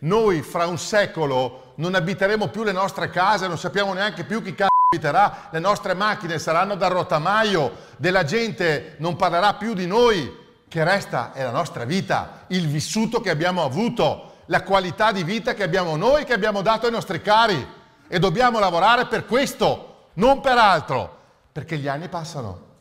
noi fra un secolo non abiteremo più le nostre case, non sappiamo neanche più chi cazzo abiterà, le nostre macchine saranno da rotamaio, della gente non parlerà più di noi, che resta è la nostra vita, il vissuto che abbiamo avuto, la qualità di vita che abbiamo noi, che abbiamo dato ai nostri cari e dobbiamo lavorare per questo, non per altro, perché gli anni passano.